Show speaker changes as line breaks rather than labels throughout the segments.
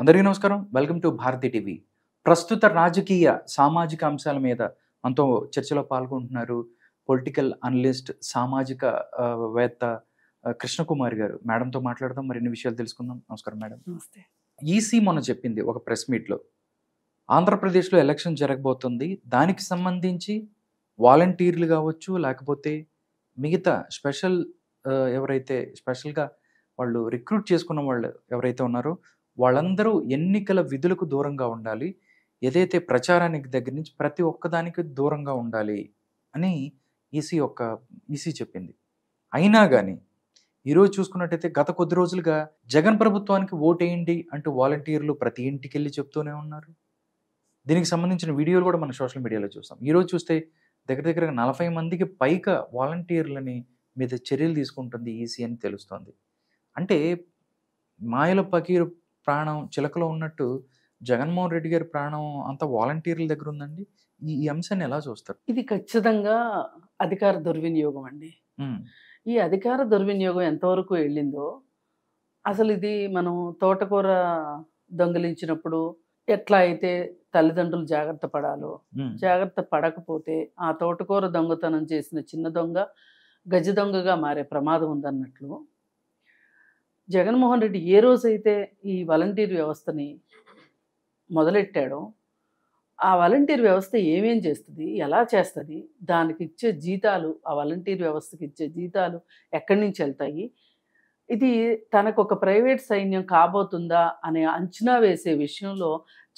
అందరికీ నమస్కారం welcome to Bharati TV ప్రస్తుత రాజకీయ సామాజిక అంశాల మీద మనతో చర్చలో పాల్గొంటున్నారు పొలిటికల్ అనలిస్ట్ సామాజిక వేత్త కృష్ణకుమార్ గారు మేడంతో మాట్లాడదాం మరిన్ని విషయాలు తెలుసుకుందాం నమస్కారం మేడం ఈసీ మొన్న చెప్పింది ఒక ప్రెస్ మీట్లో ఆంధ్రప్రదేశ్లో ఎలక్షన్ జరగబోతుంది దానికి సంబంధించి వాలంటీర్లు కావచ్చు లేకపోతే మిగతా స్పెషల్ ఎవరైతే స్పెషల్గా వాళ్ళు రిక్రూట్ చేసుకున్న వాళ్ళు ఎవరైతే ఉన్నారో వాళ్ళందరూ ఎన్నికల విధులకు దూరంగా ఉండాలి ఏదైతే ప్రచారానికి దగ్గర నుంచి ప్రతి ఒక్కదానికి దూరంగా ఉండాలి అని ఈసీ యొక్క ఈసీ చెప్పింది అయినా కానీ ఈరోజు చూసుకున్నట్టయితే గత కొద్ది రోజులుగా జగన్ ప్రభుత్వానికి ఓటేయండి అంటూ వాలంటీర్లు ప్రతి ఇంటికి వెళ్ళి చెప్తూనే ఉన్నారు దీనికి సంబంధించిన వీడియోలు కూడా మనం సోషల్ మీడియాలో చూస్తాం ఈరోజు చూస్తే దగ్గర దగ్గర నలభై మందికి పైగా వాలంటీర్లని మీద చర్యలు తీసుకుంటుంది ఈసీ అని తెలుస్తోంది అంటే మాయల పకీరు ప్రాణం చిలకలో ఉన్నట్టు జగన్మోహన్ రెడ్డి గారి ప్రాణం అంత వాలంటీర్ల దగ్గర ఉందండి ఈ అంశాన్ని ఎలా చూస్తారు
ఇది ఖచ్చితంగా అధికార దుర్వినియోగం అండి ఈ అధికార దుర్వినియోగం ఎంతవరకు వెళ్ళిందో అసలు ఇది మనం తోటకూర దొంగిలించినప్పుడు ఎట్లా అయితే తల్లిదండ్రులు జాగ్రత్త పడాలో జాగ్రత్త పడకపోతే ఆ తోటకూర దొంగతనం చేసిన చిన్న దొంగ గజ దొంగగా మారే ప్రమాదం ఉందన్నట్లు జగన్మోహన్ రెడ్డి ఏ రోజైతే ఈ వాలంటీర్ వ్యవస్థని మొదలెట్టాడో ఆ వాలంటీర్ వ్యవస్థ ఏమేం చేస్తుంది ఎలా చేస్తుంది దానికి ఇచ్చే జీతాలు ఆ వాలంటీర్ వ్యవస్థకి ఇచ్చే జీతాలు ఎక్కడి నుంచి వెళ్తాయి ఇది తనకు ఒక ప్రైవేట్ సైన్యం కాబోతుందా అనే అంచనా వేసే విషయంలో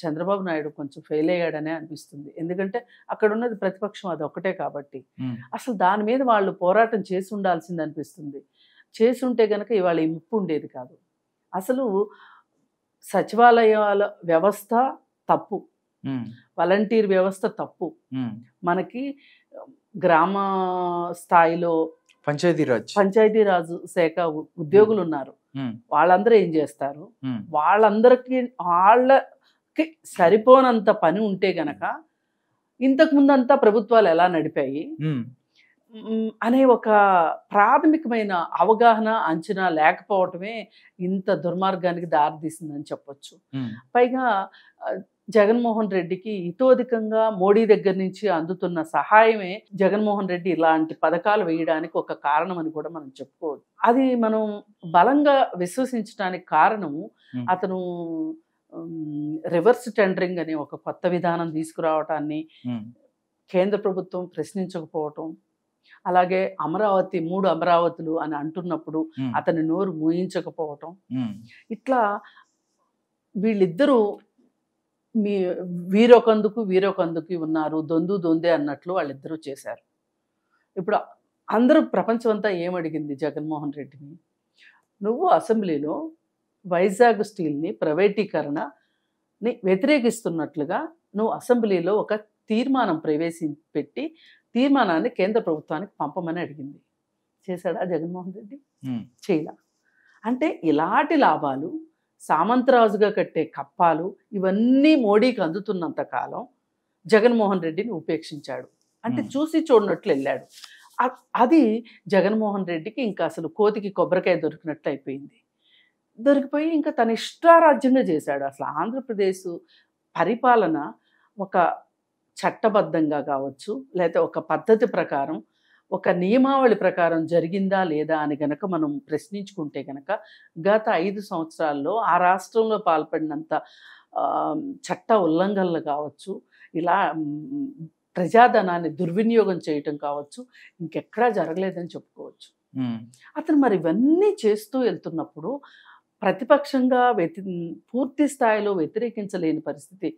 చంద్రబాబు నాయుడు కొంచెం ఫెయిల్ అయ్యాడనే అనిపిస్తుంది ఎందుకంటే అక్కడ ఉన్నది ప్రతిపక్షం అది ఒకటే కాబట్టి అసలు దాని మీద వాళ్ళు పోరాటం చేసి ఉండాల్సింది అనిపిస్తుంది చేసుంటే గనక ఇవాళ ఈ ముప్పు ఉండేది కాదు అసలు సచివాలయాల వ్యవస్థ తప్పు వాలంటీర్ వ్యవస్థ తప్పు మనకి గ్రామ స్థాయిలో
పంచాయతీరాజ్
పంచాయతీరాజ్ శాఖ ఉద్యోగులు ఉన్నారు వాళ్ళందరూ ఏం చేస్తారు వాళ్ళందరికీ వాళ్ళకి సరిపోనంత పని ఉంటే గనక ఇంతకు ముందంతా ప్రభుత్వాలు ఎలా నడిపాయి అనే ఒక ప్రాథమికమైన అవగాహన అంచనా లేకపోవటమే ఇంత దుర్మార్గానికి దారితీసిందని చెప్పొచ్చు పైగా జగన్మోహన్ రెడ్డికి ఇతోధికంగా మోడీ దగ్గర నుంచి అందుతున్న సహాయమే జగన్మోహన్ రెడ్డి ఇలాంటి పథకాలు వేయడానికి ఒక కారణం అని కూడా మనం చెప్పుకోవచ్చు అది మనం బలంగా విశ్వసించడానికి కారణం అతను రివర్స్ టెండరింగ్ అనే ఒక కొత్త విధానం తీసుకురావటాన్ని కేంద్ర ప్రభుత్వం ప్రశ్నించకపోవటం అలాగే అమరావతి మూడు అమరావతులు అని అంటున్నప్పుడు అతని నోరు మూయించకపోవటం ఇట్లా వీళ్ళిద్దరూ మీ వీరొకందుకు వీరొకందుకు ఉన్నారు దొందు దొందే అన్నట్లు వాళ్ళిద్దరూ చేశారు ఇప్పుడు అందరూ ప్రపంచం అంతా ఏమడిగింది జగన్మోహన్ రెడ్డిని నువ్వు అసెంబ్లీలో వైజాగ్ స్టీల్ని ప్రైవేటీకరణని వ్యతిరేకిస్తున్నట్లుగా నువ్వు అసెంబ్లీలో ఒక తీర్మానం ప్రవేశపెట్టి తీర్మానాన్ని కేంద్ర ప్రభుత్వానికి పంపమని అడిగింది చేశాడా జగన్మోహన్ రెడ్డి చేయలా అంటే ఇలాంటి లాభాలు సామంతరాజుగా కట్టే కప్పాలు ఇవన్నీ మోడీకి అందుతున్నంత కాలం జగన్మోహన్ రెడ్డిని ఉపేక్షించాడు అంటే చూసి చూడనట్లు వెళ్ళాడు అది జగన్మోహన్ రెడ్డికి ఇంకా అసలు కోతికి కొబ్బరికాయ దొరికినట్లు అయిపోయింది దొరికిపోయి ఇంకా తన ఇష్టారాజ్యంగా చేశాడు అసలు ఆంధ్రప్రదేశ్ పరిపాలన ఒక చట్టబద్ధంగా కావచ్చు లేకపోతే ఒక పద్ధతి ప్రకారం ఒక నియమావళి ప్రకారం జరిగిందా లేదా అని గనక మనం ప్రశ్నించుకుంటే గనక గత ఐదు సంవత్సరాల్లో ఆ రాష్ట్రంలో పాల్పడినంత చట్ట ఉల్లంఘనలు కావచ్చు ఇలా ప్రజాధనాన్ని దుర్వినియోగం చేయటం కావచ్చు ఇంకెక్కడా జరగలేదని చెప్పుకోవచ్చు అతను మరి ఇవన్నీ చేస్తూ వెళ్తున్నప్పుడు ప్రతిపక్షంగా వ్యతి పూర్తి స్థాయిలో వ్యతిరేకించలేని పరిస్థితి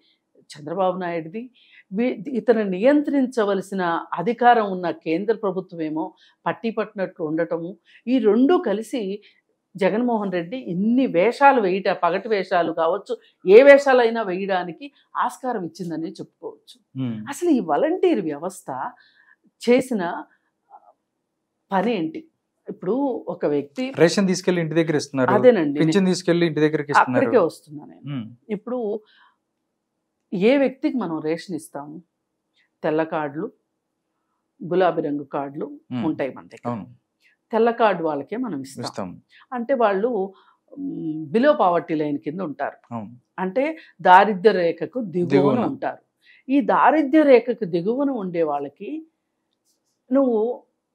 చంద్రబాబు నాయుడిది ఇతను నియంత్రించవలసిన అధికారం ఉన్న కేంద్ర ప్రభుత్వమేమో పట్టి పట్టినట్లు ఉండటము ఈ రెండు కలిసి జగన్మోహన్ రెడ్డి ఇన్ని వేషాలు వేయట పగటి వేషాలు కావచ్చు ఏ వేషాలైనా వేయడానికి ఆస్కారం ఇచ్చిందని చెప్పుకోవచ్చు అసలు ఈ వాలంటీర్ వ్యవస్థ చేసిన పని ఏంటి ఇప్పుడు ఒక వ్యక్తి రేషన్
తీసుకెళ్లి ఇంటి దగ్గర ఇస్తున్నారు అదేనండి తీసుకెళ్లి ఇంటి దగ్గరికి
ఇప్పుడు ఏ వ్యక్తికి మనం రేషన్ ఇస్తాము తెల్ల కార్డులు గులాబీ రంగు కార్డులు ఉంటాయి మన దగ్గర తెల్ల కార్డు వాళ్ళకే మనం ఇస్తాం అంటే వాళ్ళు బిలో పావర్టీ లైన్ కింద ఉంటారు అంటే దారిద్ర్య రేఖకు దిగువన ఉంటారు ఈ దారిద్ర్య రేఖకు దిగువన ఉండే వాళ్ళకి నువ్వు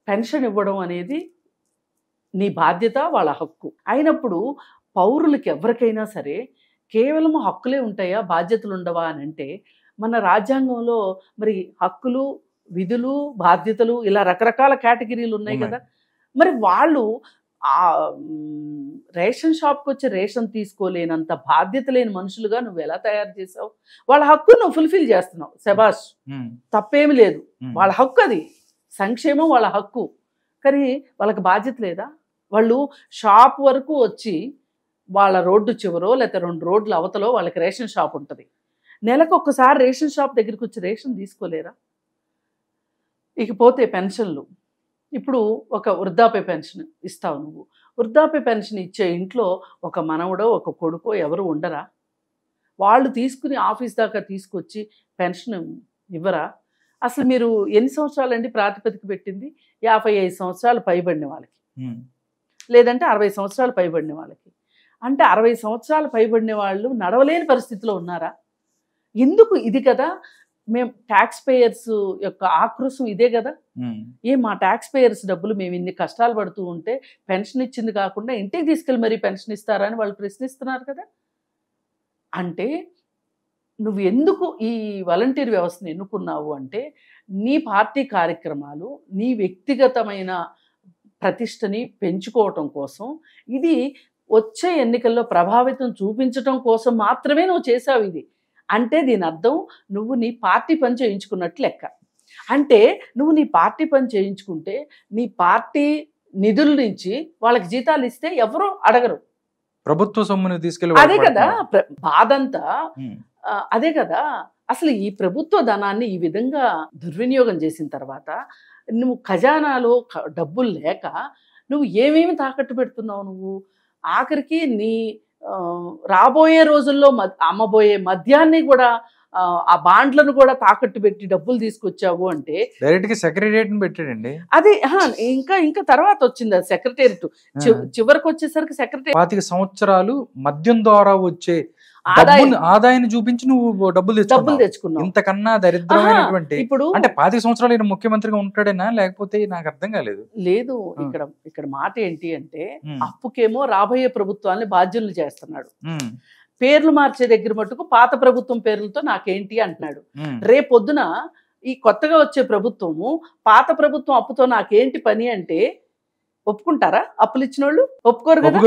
పెన్షన్ ఇవ్వడం అనేది నీ బాధ్యత వాళ్ళ హక్కు అయినప్పుడు పౌరులకి ఎవరికైనా సరే కేవలం హక్కులే ఉంటాయా బాధ్యతలు ఉండవా అని అంటే మన రాజ్యాంగంలో మరి హక్కులు విధులు బాధ్యతలు ఇలా రకరకాల కేటగిరీలు ఉన్నాయి కదా మరి వాళ్ళు ఆ రేషన్ షాప్కి వచ్చి రేషన్ తీసుకోలేనంత బాధ్యత లేని మనుషులుగా నువ్వు ఎలా తయారు చేసావు వాళ్ళ హక్కు నువ్వు ఫుల్ఫిల్ చేస్తున్నావు శబాష్ తప్పేమి లేదు వాళ్ళ హక్కు అది సంక్షేమం వాళ్ళ హక్కు కానీ వాళ్ళకి బాధ్యత లేదా వాళ్ళు షాప్ వరకు వచ్చి వాళ్ళ రోడ్డు చివరో లేకపోతే రెండు రోడ్ల అవతలో వాళ్ళకి రేషన్ షాప్ ఉంటుంది నెలకు ఒక్కసారి రేషన్ షాప్ దగ్గరికి వచ్చి రేషన్ తీసుకోలేరా ఇకపోతే పెన్షన్లు ఇప్పుడు ఒక వృద్ధాప్య పెన్షన్ ఇస్తావు నువ్వు వృద్ధాప్య పెన్షన్ ఇచ్చే ఇంట్లో ఒక మనవడో ఒక కొడుకో ఎవరు ఉండరా వాళ్ళు తీసుకుని ఆఫీస్ దాకా తీసుకొచ్చి పెన్షన్ ఇవ్వరా అసలు మీరు ఎన్ని సంవత్సరాలండి ప్రాతిపదిక పెట్టింది యాభై ఐదు సంవత్సరాలు పైబడిన వాళ్ళకి లేదంటే అరవై సంవత్సరాలు పైబడిన వాళ్ళకి అంటే అరవై సంవత్సరాలు పైబడిన వాళ్ళు నడవలేని పరిస్థితిలో ఉన్నారా ఎందుకు ఇది కదా మేము ట్యాక్స్ పేయర్స్ యొక్క ఆక్రోశం ఇదే కదా ఏ మా ట్యాక్స్ పేయర్స్ డబ్బులు మేము ఇన్ని కష్టాలు పడుతూ ఉంటే పెన్షన్ ఇచ్చింది కాకుండా ఇంటికి తీసుకెళ్ళి మరీ పెన్షన్ ఇస్తారా అని వాళ్ళు ప్రశ్నిస్తున్నారు కదా అంటే నువ్వు ఎందుకు ఈ వాలంటీర్ వ్యవస్థను ఎన్నుకున్నావు అంటే నీ పార్టీ కార్యక్రమాలు నీ వ్యక్తిగతమైన ప్రతిష్టని పెంచుకోవటం కోసం ఇది వచ్చే ఎన్నికల్లో ప్రభావితం చూపించటం కోసం మాత్రమే నువ్వు చేసావు ఇది అంటే దీని అర్థం నువ్వు నీ పార్టీ పని చేయించుకున్నట్లు లెక్క అంటే నువ్వు నీ పార్టీ పని చేయించుకుంటే నీ పార్టీ నిధుల నుంచి వాళ్ళకి జీతాలు ఇస్తే ఎవరూ అడగరు
ప్రభుత్వ సొమ్ముని తీసుకెళ్ళి అదే కదా
బాధంతా అదే కదా అసలు ఈ ప్రభుత్వ ధనాన్ని ఈ విధంగా దుర్వినియోగం చేసిన తర్వాత నువ్వు ఖజానాలో డబ్బులు లేక నువ్వు ఏమేమి తాకట్టు పెడుతున్నావు నువ్వు ఆఖరికి నీ రాబోయే రోజుల్లో అమ్మబోయే మద్యాన్ని కూడా ఆ బాండ్లను కూడా తాకట్టు పెట్టి డబ్బులు తీసుకొచ్చావు అంటే
డైరెక్ట్ గా సెక్రటేరియట్ పెట్టాడండి
అది ఇంకా ఇంకా తర్వాత వచ్చింది అది సెక్రటేరియట్ చివరికి వచ్చేసరికి సెక్రటేరియట్ పాతిక
సంవత్సరాలు మద్యం ద్వారా వచ్చే ఆదాయాన్ని చూపించి నువ్వు డబ్బులు డబ్బులు తెచ్చుకున్నావు ఇంతకన్నా దరిద్రమైనటువంటి ఇప్పుడు అంటే పాతిక సంవత్సరాలు ఈయన ముఖ్యమంత్రిగా ఉంటాడేనా లేకపోతే నాకు అర్థం కాలేదు
లేదు ఇక్కడ ఇక్కడ మాట ఏంటి అంటే అప్పుకేమో రాబోయే ప్రభుత్వాన్ని బాధ్యులు చేస్తున్నాడు పేర్లు మార్చే దగ్గర మటుకు పాత ప్రభుత్వం పేర్లతో నాకేంటి అంటున్నాడు రేపొద్దున ఈ కొత్తగా వచ్చే ప్రభుత్వము పాత ప్రభుత్వం అప్పుతో నాకేంటి పని అంటే ఒప్పుకుంటారా అప్పులు ఇచ్చిన వాళ్ళు ఒప్పుకోరు కదా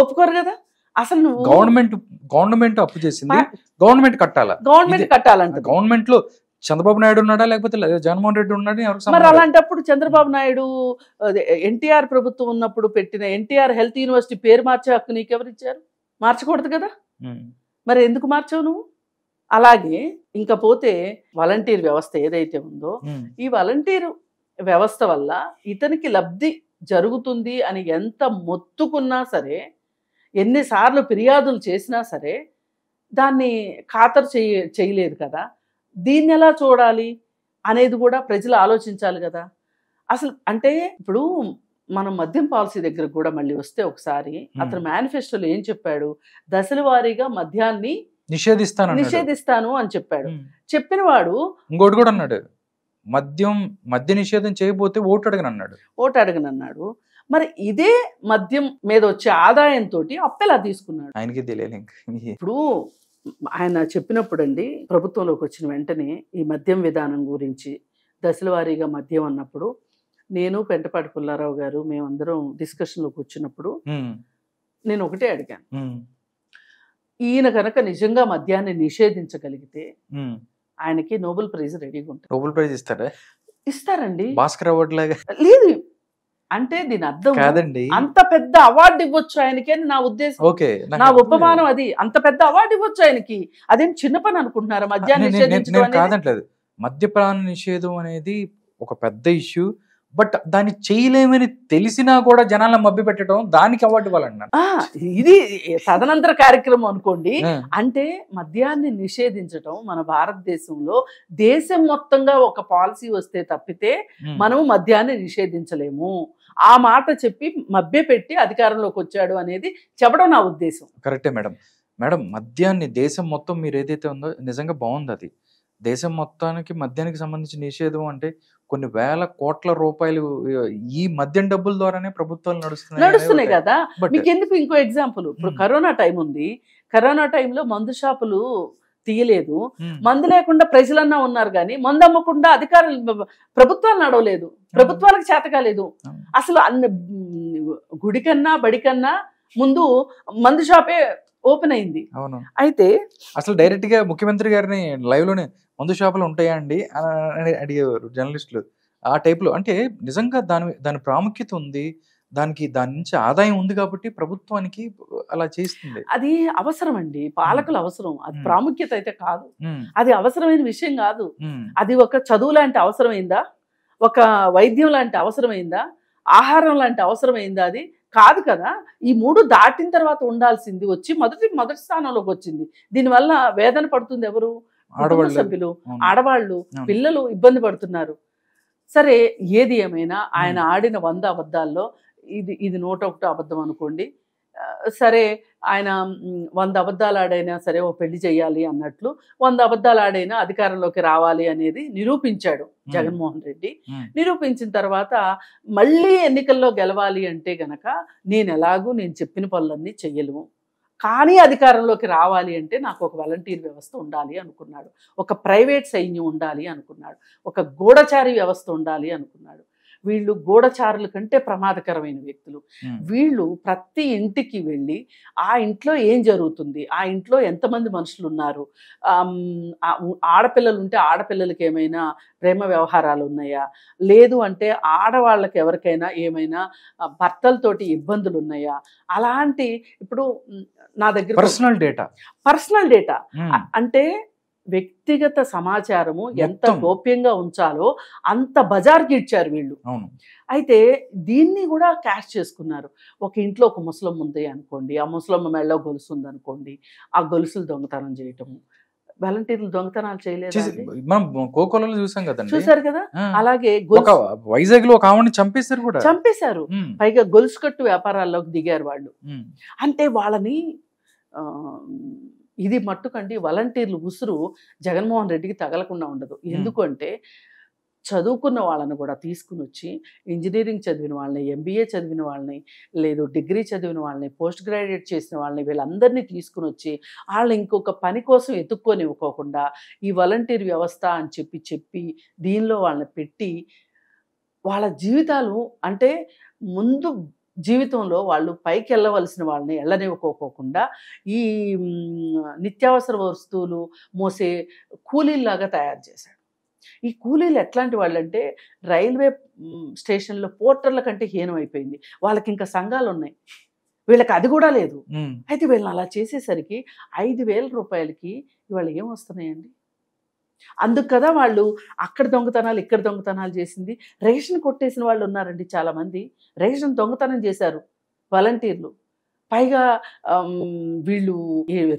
ఒప్పుకోరు కదా అసలు నువ్వు గవర్నమెంట్
గవర్నమెంట్ అప్పు చేసింది గవర్నమెంట్ కట్టాలా గవర్నమెంట్ కట్టాలంట గవర్నమెంట్ లో చంద్రబాబు నాయుడు ఉన్నాడా లేకపోతే జగన్మోహన్ రెడ్డి ఉన్నాడా మరి అలాంటప్పుడు
చంద్రబాబు నాయుడు ఎన్టీఆర్ ప్రభుత్వం ఉన్నప్పుడు పెట్టిన ఎన్టీఆర్ హెల్త్ యూనివర్సిటీ పేరు మార్చే హక్కు ఎవరిచ్చారు మార్చకూడదు కదా మరి ఎందుకు మార్చావు నువ్వు అలాగే ఇంకా పోతే వాలంటీర్ వ్యవస్థ ఏదైతే ఉందో ఈ వాలంటీర్ వ్యవస్థ వల్ల ఇతనికి లబ్ధి జరుగుతుంది అని ఎంత మొత్తుకున్నా సరే ఎన్నిసార్లు ఫిర్యాదులు చేసినా సరే దాన్ని ఖాతరు చేయ చేయలేదు కదా దీన్ని ఎలా చూడాలి అనేది కూడా ప్రజలు ఆలోచించాలి కదా అసలు అంటే ఇప్పుడు మనం మద్యం పాలసీ దగ్గరకు కూడా మళ్ళీ వస్తే ఒకసారి అతను మేనిఫెస్టోలో ఏం చెప్పాడు దశల వారీగా మద్యాన్ని
నిషేధిస్తాను
నిషేధిస్తాను అని చెప్పాడు చెప్పిన వాడు
ఇంకోటి కూడా అన్నాడు మద్యం మద్య నిషేధం చేయబోతే ఓటు అడగనన్నాడు
ఓటు అడగనన్నాడు మరి ఇదే మద్యం మీద వచ్చే ఆదాయంతో అప్పు ఎలా తీసుకున్నాడు ఆయనకి తెలియదు ఇప్పుడు ఆయన చెప్పినప్పుడు అండి ప్రభుత్వంలోకి వచ్చిన వెంటనే ఈ మద్యం విధానం గురించి దశలవారీగా మద్యం అన్నప్పుడు నేను పెంటపాటి పుల్లారావు గారు మేమందరం లోకి వచ్చినప్పుడు నేను ఒకటే అడిగాను ఈయన కనుక నిజంగా మద్యాన్ని నిషేధించగలిగితే ఆయనకి నోబెల్ ప్రైజ్ రెడీగా ఉంటుంది
నోబెల్ ప్రైజ్ ఇస్తారా ఇస్తారండి భాస్కర్ అవార్డు లాగా
లేదు అంటే దీని అర్థం కాదండి అంత పెద్ద అవార్డు ఇవ్వచ్చు ఆయనకి అని నా ఉద్దేశం ఓకే నా ఉపమానం అది అంత పెద్ద అవార్డు ఇవ్వచ్చు ఆయనకి అదేం చిన్న పని అనుకుంటున్నారా మద్యాన్ని కాదంటలేదు
మద్యపాన నిషేధం అనేది ఒక పెద్ద ఇష్యూ బట్ దాన్ని చేయలేమని తెలిసినా కూడా జనాలను మబ్బి
పెట్టడం దానికి అవార్డు ఇవ్వాలన్న ఇది తదనంతర కార్యక్రమం అనుకోండి అంటే మద్యాన్ని నిషేధించడం మన భారతదేశంలో దేశం మొత్తంగా ఒక పాలసీ వస్తే తప్పితే మనం మద్యాన్ని నిషేధించలేము ఆ మాట చెప్పి మభ్యపెట్టి అధికారంలోకి వచ్చాడు అనేది చెప్పడం నా ఉద్దేశం
కరెక్టే మేడం మేడం మద్యాన్ని దేశం మొత్తం మీరు ఏదైతే ఉందో నిజంగా బాగుంది అది దేశం మొత్తానికి మద్యానికి సంబంధించిన నిషేధం అంటే కొన్ని వేల కోట్ల రూపాయలు ఈ మద్యం డబ్బుల ద్వారానే ప్రభుత్వాలు నడుస్తున్నాయి నడుస్తున్నాయి కదా మీకు
ఎందుకు ఇంకో ఎగ్జాంపుల్ ఇప్పుడు కరోనా టైం ఉంది కరోనా టైంలో మందు షాపులు తీయలేదు మందు లేకుండా ప్రజలన్నా ఉన్నారు కానీ మందు అమ్మకుండా అధికారులు ప్రభుత్వాలు నడవలేదు ప్రభుత్వాలకు చేత కాలేదు అసలు అన్న గుడికన్నా బడికన్నా ముందు మందు షాపే ఓపెన్ అయింది అయితే
అసలు డైరెక్ట్ గా ముఖ్యమంత్రి గారిని లైవ్ లోనే మందు షాపులు ఉంటాయా అండి అడిగేవారు జర్నలిస్టులు ఆ టైప్ లో అంటే నిజంగా దాని దాని ప్రాముఖ్యత ఉంది దానికి దాని నుంచి ఆదాయం ఉంది
కాబట్టి ప్రభుత్వానికి అలా చేస్తుంది అది అవసరం అండి పాలకులు అవసరం అది ప్రాముఖ్యత అయితే కాదు అది అవసరమైన విషయం కాదు అది ఒక చదువు లాంటి అవసరమైందా ఒక వైద్యం లాంటి అవసరమైందా ఆహారం లాంటి అవసరమైందా అది కాదు కదా ఈ మూడు దాటిన తర్వాత ఉండాల్సింది వచ్చి మొదటి మొదటి స్థానంలోకి వచ్చింది దీనివల్ల వేదన పడుతుంది ఎవరు కుటుంబ సభ్యులు ఆడవాళ్ళు పిల్లలు ఇబ్బంది పడుతున్నారు సరే ఏది ఏమైనా ఆయన ఆడిన వంద అబద్ధాల్లో ఇది ఇది నూట ఒకటో అబద్ధం అనుకోండి సరే ఆయన వంద అబద్ధాలు ఆడైనా సరే ఓ పెళ్లి చేయాలి అన్నట్లు వంద అబద్ధాలు ఆడైనా అధికారంలోకి రావాలి అనేది నిరూపించాడు జగన్మోహన్ రెడ్డి నిరూపించిన తర్వాత మళ్ళీ ఎన్నికల్లో గెలవాలి అంటే గనక నేను ఎలాగూ నేను చెప్పిన పనులన్నీ చెయ్యలేము కానీ అధికారంలోకి రావాలి అంటే నాకు ఒక వాలంటీర్ వ్యవస్థ ఉండాలి అనుకున్నాడు ఒక ప్రైవేట్ సైన్యం ఉండాలి అనుకున్నాడు ఒక గూఢచారి వ్యవస్థ ఉండాలి అనుకున్నాడు వీళ్ళు గోడచారుల కంటే ప్రమాదకరమైన వ్యక్తులు వీళ్ళు ప్రతి ఇంటికి వెళ్ళి ఆ ఇంట్లో ఏం జరుగుతుంది ఆ ఇంట్లో ఎంతమంది మనుషులు ఉన్నారు ఆడపిల్లలు ఉంటే ఆడపిల్లలకి ఏమైనా ప్రేమ వ్యవహారాలు ఉన్నాయా లేదు అంటే ఆడవాళ్ళకి ఎవరికైనా ఏమైనా భర్తలతోటి ఇబ్బందులు ఉన్నాయా అలాంటి ఇప్పుడు నా దగ్గర పర్సనల్ డేటా పర్సనల్ డేటా అంటే వ్యక్తిగత సమాచారము ఎంత గోప్యంగా ఉంచాలో అంత బజార్కి ఇచ్చారు వీళ్ళు అయితే దీన్ని కూడా క్యాష్ చేసుకున్నారు ఒక ఇంట్లో ఒక ముసలమ్మ ఉంది అనుకోండి ఆ ముసలమ్మ మెళ్ళో గొలుసు ఉందనుకోండి ఆ గొలుసులు దొంగతనం చేయటము వాలంటీర్లు దొంగతనాలు చేయలేదు
చూసాం కదా చూసారు
కదా అలాగే
వైజాగ్ లో చంపేశారు కూడా
చంపేశారు పైగా గొలుసు కట్టు వ్యాపారాల్లోకి దిగారు వాళ్ళు అంటే వాళ్ళని ఇది మట్టుకండి వాలంటీర్లు ఉసురు జగన్మోహన్ రెడ్డికి తగలకుండా ఉండదు ఎందుకంటే చదువుకున్న వాళ్ళని కూడా తీసుకుని వచ్చి ఇంజనీరింగ్ చదివిన వాళ్ళని ఎంబీఏ చదివిన వాళ్ళని లేదు డిగ్రీ చదివిన వాళ్ళని పోస్ట్ గ్రాడ్యుయేట్ చేసిన వాళ్ళని వీళ్ళందరినీ తీసుకుని వచ్చి వాళ్ళు ఇంకొక పని కోసం ఎత్తుక్కొని ఈ వాలంటీర్ వ్యవస్థ అని చెప్పి చెప్పి దీనిలో వాళ్ళని పెట్టి వాళ్ళ జీవితాలు అంటే ముందు జీవితంలో వాళ్ళు పైకి వెళ్ళవలసిన వాళ్ళని వెళ్ళనివ్వకోకుండా ఈ నిత్యావసర వస్తువులు మోసే కూలీల్లాగా తయారు చేశాడు ఈ కూలీలు ఎట్లాంటి వాళ్ళంటే రైల్వే స్టేషన్లో పోర్టర్ల కంటే హీనం అయిపోయింది వాళ్ళకి ఇంకా సంఘాలు ఉన్నాయి వీళ్ళకి అది కూడా లేదు అయితే వీళ్ళని అలా చేసేసరికి ఐదు వేల రూపాయలకి ఇవాళ ఏం వస్తున్నాయండి అందుకు కదా వాళ్ళు అక్కడ దొంగతనాలు ఇక్కడ దొంగతనాలు చేసింది రేషన్ కొట్టేసిన వాళ్ళు ఉన్నారండి చాలామంది రేషన్ దొంగతనం చేశారు వాలంటీర్లు పైగా వీళ్ళు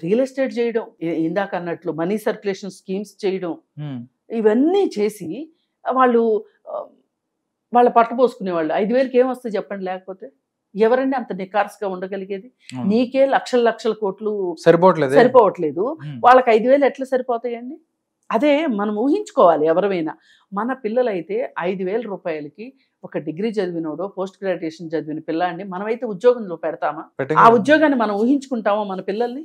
రియల్ ఎస్టేట్ చేయడం ఇందాక అన్నట్లు మనీ సర్క్యులేషన్ స్కీమ్స్ చేయడం ఇవన్నీ చేసి వాళ్ళు వాళ్ళ పట్టుపోసుకునేవాళ్ళు ఐదు వేలకి వస్తాయి చెప్పండి లేకపోతే ఎవరండి అంత నికార్స్గా ఉండగలిగేది నీకే లక్షల లక్షల కోట్లు సరిపోవట్లేదు సరిపోవట్లేదు వాళ్ళకి ఐదు వేలు ఎట్లా సరిపోతాయండి అదే మనం ఊహించుకోవాలి ఎవరివైనా మన పిల్లలైతే ఐదు వేల రూపాయలకి ఒక డిగ్రీ చదివినోడు పోస్ట్ గ్రాడ్యుయేషన్ చదివిన అండి మనమైతే ఉద్యోగంలో పెడతామా ఆ ఉద్యోగాన్ని మనం ఊహించుకుంటామా మన పిల్లల్ని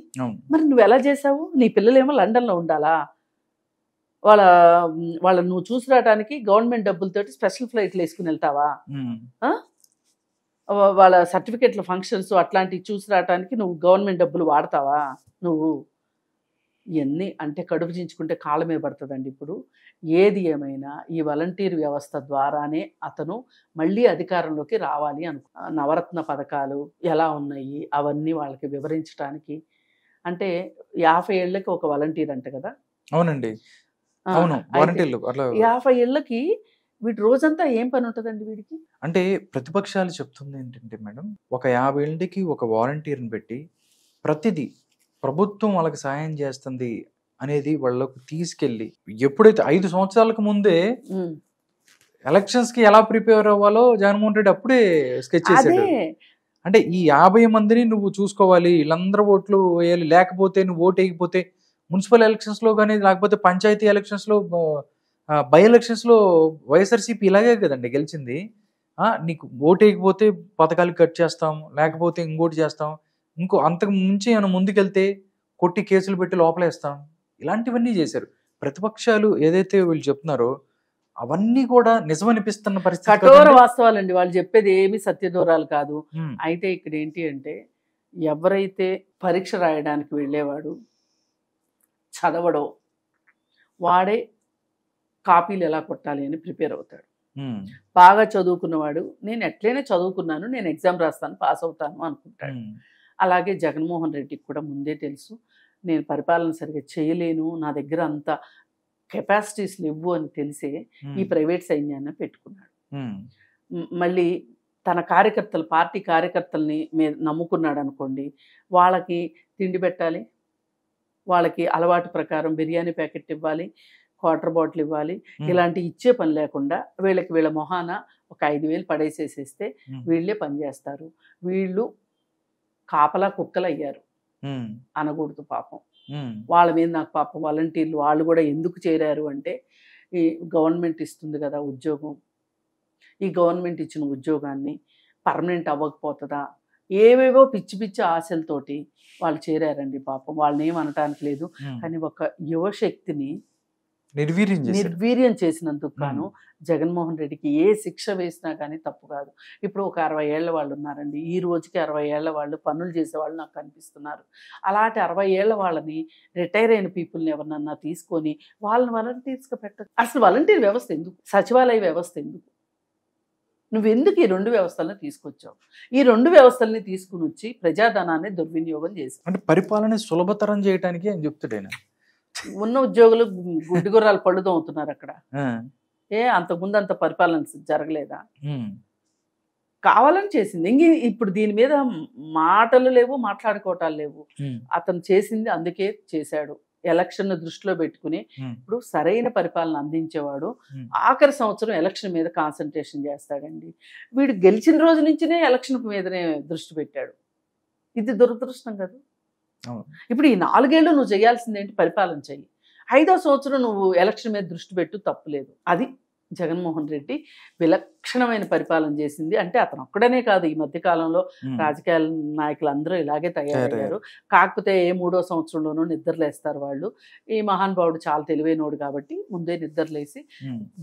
మరి నువ్వు ఎలా చేసావు నీ పిల్లలేమో లండన్లో ఉండాలా వాళ్ళ వాళ్ళ నువ్వు చూసి రావడానికి గవర్నమెంట్ డబ్బులతోటి స్పెషల్ ఫ్లైట్లు వేసుకుని వెళ్తావా వాళ్ళ సర్టిఫికేట్ల ఫంక్షన్స్ అట్లాంటివి చూసి రావడానికి నువ్వు గవర్నమెంట్ డబ్బులు వాడతావా నువ్వు ఇవన్నీ అంటే కడుపు చించుకుంటే కాలమే పడుతుందండి ఇప్పుడు ఏది ఏమైనా ఈ వాలంటీర్ వ్యవస్థ ద్వారానే అతను మళ్ళీ అధికారంలోకి రావాలి అనుకు నవరత్న పథకాలు ఎలా ఉన్నాయి అవన్నీ వాళ్ళకి వివరించడానికి అంటే యాభై ఏళ్ళకి ఒక వాలంటీర్ అంట కదా
అవునండి అవును యాభై
ఏళ్ళకి వీటి రోజంతా ఏం పని ఉంటుందండి వీడికి
అంటే ప్రతిపక్షాలు చెప్తుంది ఏంటంటే మేడం ఒక యాభై ఏళ్ళకి ఒక వాలంటీర్ని పెట్టి ప్రతిదీ ప్రభుత్వం వాళ్ళకి సహాయం చేస్తుంది అనేది వాళ్ళకు తీసుకెళ్లి ఎప్పుడైతే ఐదు సంవత్సరాలకు ముందే ఎలక్షన్స్ కి ఎలా ప్రిపేర్ అవ్వాలో జగన్మోహన్ రెడ్డి అప్పుడే స్కెచ్ చేశాడు అంటే ఈ యాభై మందిని నువ్వు చూసుకోవాలి వీళ్ళందరూ ఓట్లు వేయాలి లేకపోతే నువ్వు ఓటు వేయకపోతే మున్సిపల్ ఎలక్షన్స్ లో కానీ లేకపోతే పంచాయతీ ఎలక్షన్స్ లో బై ఎలక్షన్స్ లో వైఎస్ఆర్సీపీ ఇలాగే కదండి గెలిచింది నీకు ఓటు వేయకపోతే పథకాలు కట్ చేస్తాం లేకపోతే ఇంకోటి చేస్తాం ఇంకో అంతకు మించి ఆయన ముందుకెళ్తే కొట్టి కేసులు పెట్టి లోపలేస్తాం ఇలాంటివన్నీ చేశారు ప్రతిపక్షాలు ఏదైతే వీళ్ళు చెప్తున్నారో అవన్నీ కూడా నిజమనిపిస్తున్న పరిస్థితి కఠోర
వాస్తవాలండి వాళ్ళు చెప్పేది ఏమీ సత్యదూరాలు కాదు అయితే ఇక్కడ ఏంటి అంటే ఎవరైతే పరీక్ష రాయడానికి వెళ్ళేవాడు చదవడో వాడే కాపీలు ఎలా కొట్టాలి అని ప్రిపేర్ అవుతాడు బాగా చదువుకున్నవాడు నేను ఎట్లయినా చదువుకున్నాను నేను ఎగ్జామ్ రాస్తాను పాస్ అవుతాను అనుకుంటాడు అలాగే జగన్మోహన్ రెడ్డికి కూడా ముందే తెలుసు నేను పరిపాలన సరిగ్గా చేయలేను నా దగ్గర అంత కెపాసిటీస్ లేవు అని తెలిసే ఈ ప్రైవేట్ సైన్యాన్ని పెట్టుకున్నాడు మళ్ళీ తన కార్యకర్తలు పార్టీ కార్యకర్తల్ని మీద నమ్ముకున్నాడు అనుకోండి వాళ్ళకి తిండి పెట్టాలి వాళ్ళకి అలవాటు ప్రకారం బిర్యానీ ప్యాకెట్ ఇవ్వాలి వాటర్ బాటిల్ ఇవ్వాలి ఇలాంటి ఇచ్చే పని లేకుండా వీళ్ళకి వీళ్ళ మొహాన ఒక ఐదు వేలు పడేసేసేస్తే వీళ్ళే పనిచేస్తారు వీళ్ళు కాపలా కుక్కలు అయ్యారు అనకూడదు పాపం వాళ్ళ మీద నాకు పాపం వాలంటీర్లు వాళ్ళు కూడా ఎందుకు చేరారు అంటే ఈ గవర్నమెంట్ ఇస్తుంది కదా ఉద్యోగం ఈ గవర్నమెంట్ ఇచ్చిన ఉద్యోగాన్ని పర్మనెంట్ అవ్వకపోతుందా ఏవేవో పిచ్చి పిచ్చి ఆశలతోటి వాళ్ళు చేరారండి పాపం వాళ్ళని ఏమనటానికి లేదు కానీ ఒక యువశక్తిని నిర్వీర్యం నిర్వీర్యం చేసినందుకు గాను జగన్మోహన్ రెడ్డికి ఏ శిక్ష వేసినా కానీ తప్పు కాదు ఇప్పుడు ఒక అరవై ఏళ్ళ వాళ్ళు ఉన్నారండి ఈ రోజుకి అరవై ఏళ్ల వాళ్ళు పనులు చేసేవాళ్ళు నాకు కనిపిస్తున్నారు అలాంటి అరవై ఏళ్ల వాళ్ళని రిటైర్ అయిన పీపుల్ని ఎవరినన్నా తీసుకొని వాళ్ళని వాలంటీర్స్గా పెట్ట అసలు వాలంటీర్ వ్యవస్థ ఎందుకు సచివాలయ వ్యవస్థ ఎందుకు నువ్వు ఎందుకు ఈ రెండు వ్యవస్థలను తీసుకొచ్చావు ఈ రెండు వ్యవస్థల్ని తీసుకుని వచ్చి ప్రజాధనాన్ని దుర్వినియోగం చేసి
అంటే పరిపాలన సులభతరం చేయడానికి అని చెప్తాడు
ఉన్న ఉద్యోగులు గుడ్డిగుర్రాలు పళ్ళు తోముతున్నారు అక్కడ ఏ అంతకుముందు అంత పరిపాలన జరగలేదా కావాలని చేసింది ఇంక ఇప్పుడు దీని మీద మాటలు లేవు మాట్లాడుకోవటాలు లేవు అతను చేసింది అందుకే చేశాడు ఎలక్షన్ దృష్టిలో పెట్టుకుని ఇప్పుడు సరైన పరిపాలన అందించేవాడు ఆఖరి సంవత్సరం ఎలక్షన్ మీద కాన్సన్ట్రేషన్ చేస్తాడండి వీడు గెలిచిన రోజు నుంచినే ఎలక్షన్ మీదనే దృష్టి పెట్టాడు ఇది దురదృష్టం కదా ఇప్పుడు ఈ నాలుగేళ్లు నువ్వు చేయాల్సింది ఏంటి పరిపాలన చెయ్యి ఐదో సంవత్సరం నువ్వు ఎలక్షన్ మీద దృష్టి పెట్టు తప్పులేదు అది జగన్మోహన్ రెడ్డి విలక్షణమైన పరిపాలన చేసింది అంటే అతను ఒక్కడనే కాదు ఈ మధ్యకాలంలో రాజకీయ నాయకులు అందరూ ఇలాగే తయారయ్యారు కాకపోతే ఏ మూడో సంవత్సరంలోనూ నిద్రలేస్తారు వాళ్ళు ఈ మహానుభావుడు చాలా తెలివైనోడు కాబట్టి ముందే నిద్రలేసి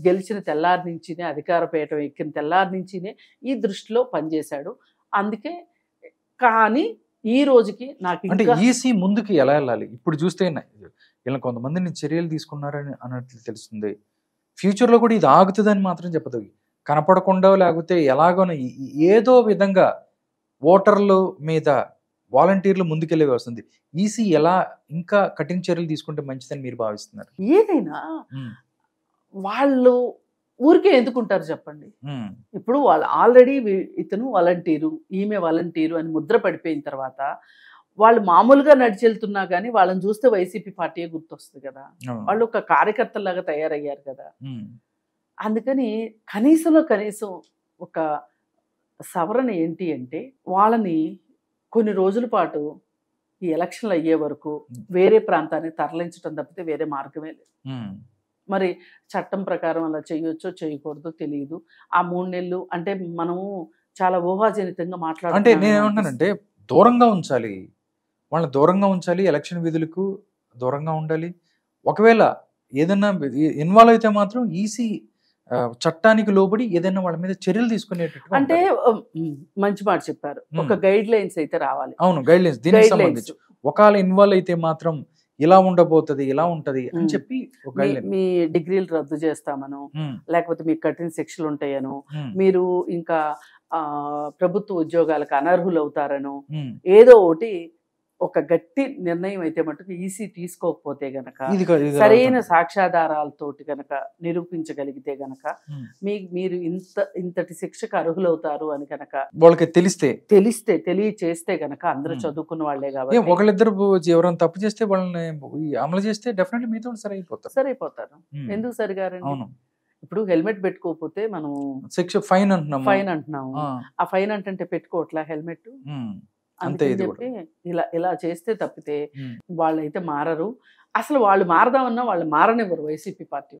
గెలిచిన తెల్లారి నుంచినే అధికార పీఠం ఎక్కిన తెల్లారి నుంచినే ఈ దృష్టిలో పనిచేశాడు అందుకే కానీ ఈ రోజుకి నాకు అంటే ఈసీ
ముందుకి ఎలా వెళ్ళాలి ఇప్పుడు చూస్తే ఇలా కొంతమందిని చర్యలు తీసుకున్నారని అన్నట్లు తెలుస్తుంది ఫ్యూచర్లో కూడా ఇది ఆగుతుందని మాత్రం చెప్పదు కనపడకుండా లేకపోతే ఎలాగోనో ఏదో విధంగా ఓటర్లు మీద వాలంటీర్లు ముందుకెళ్ళే వస్తుంది ఈసీ ఎలా ఇంకా కఠిన
చర్యలు తీసుకుంటే మంచిదని మీరు భావిస్తున్నారు ఏదైనా వాళ్ళు ఊరికే ఎందుకుంటారు చెప్పండి ఇప్పుడు వాళ్ళు ఆల్రెడీ ఇతను వాలంటీరు ఈమె వాలంటీరు అని ముద్ర పడిపోయిన తర్వాత వాళ్ళు మామూలుగా నడిచెళ్తున్నా కానీ వాళ్ళని చూస్తే వైసీపీ పార్టీయే గుర్తొస్తుంది కదా వాళ్ళు ఒక కార్యకర్తలాగా తయారయ్యారు కదా అందుకని కనీసంలో కనీసం ఒక సవరణ ఏంటి అంటే వాళ్ళని కొన్ని రోజుల పాటు ఈ ఎలక్షన్లు అయ్యే వరకు వేరే ప్రాంతాన్ని తరలించడం తప్పితే వేరే మార్గమే లేదు మరి చట్టం ప్రకారం అలా చేయొచ్చో చేయకూడదో తెలియదు ఆ మూడు నెలలు అంటే మనము చాలా ఊహాజనితంగా మాట్లాడు అంటే నేనేమంటానంటే
దూరంగా ఉంచాలి వాళ్ళని దూరంగా ఉంచాలి ఎలక్షన్ విధులకు దూరంగా ఉండాలి ఒకవేళ ఏదైనా ఇన్వాల్వ్ అయితే మాత్రం ఈసీ చట్టానికి లోబడి ఏదైనా వాళ్ళ మీద చర్యలు తీసుకునేటట్టు అంటే మంచి మాట చెప్పారు ఒక
గైడ్ లైన్స్ అయితే రావాలి అవును
గైడ్ లైన్స్ దీనికి సంబంధించి ఒకవేళ ఇన్వాల్వ్ అయితే మాత్రం ఇలా ఉండబోతుంది ఇలా ఉంటది అని చెప్పి మీ
డిగ్రీలు రద్దు చేస్తామను లేకపోతే మీకు కఠిన శిక్షలు ఉంటాయను మీరు ఇంకా ప్రభుత్వ ఉద్యోగాలకు అనర్హులు అవుతారను ఏదో ఒకటి ఒక గట్టి నిర్ణయం అయితే మటుకు ఈసీ తీసుకోకపోతే గనక సరైన సాక్ష్యాధారాలతోటి గనక నిరూపించగలిగితే గనక మీ మీరు ఇంత ఇంతటి శిక్షకు అర్హులవుతారు అని గనక
వాళ్ళకి తెలిస్తే
తెలిస్తే తెలియచేస్తే గనక అందరూ చదువుకున్న వాళ్ళే కాబట్టి
ఒకళ్ళిద్దరు ఎవరైనా తప్పు చేస్తే వాళ్ళని
అమలు చేస్తే డెఫినెట్లీ మీతో సరైపోతారు సరైపోతారు ఎందుకు సరిగారండి అవును ఇప్పుడు హెల్మెట్ పెట్టుకోకపోతే మనం
శిక్ష ఫైన్ అంటున్నాం ఫైన్
అంటున్నాము ఆ ఫైన్ అంటే పెట్టుకోవట్లా హెల్మెట్ అంతే చెప్పి ఇలా ఇలా చేస్తే తప్పితే వాళ్ళైతే మారరు అసలు వాళ్ళు మారదామన్నా వాళ్ళు మారనివ్వరు వైసీపీ పార్టీ